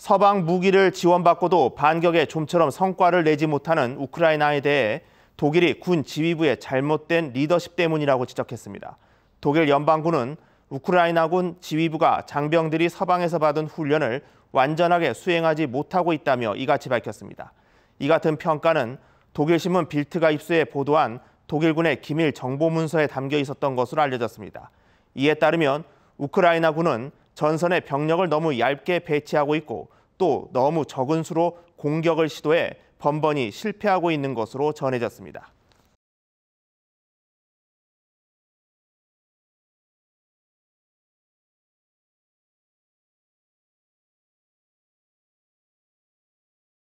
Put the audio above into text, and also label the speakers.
Speaker 1: 서방 무기를 지원받고도 반격에 좀처럼 성과를 내지 못하는 우크라이나에 대해 독일이 군 지휘부의 잘못된 리더십 때문이라고 지적했습니다. 독일 연방군은 우크라이나군 지휘부가 장병들이 서방에서 받은 훈련을 완전하게 수행하지 못하고 있다며 이같이 밝혔습니다. 이 같은 평가는 독일신문 빌트가 입수해 보도한 독일군의 기밀 정보 문서에 담겨 있었던 것으로 알려졌습니다. 이에 따르면 우크라이나군은 전선에 병력을 너무 얇게 배치하고 있고 또 너무 적은 수로 공격을 시도해 번번이 실패하고 있는 것으로 전해졌습니다.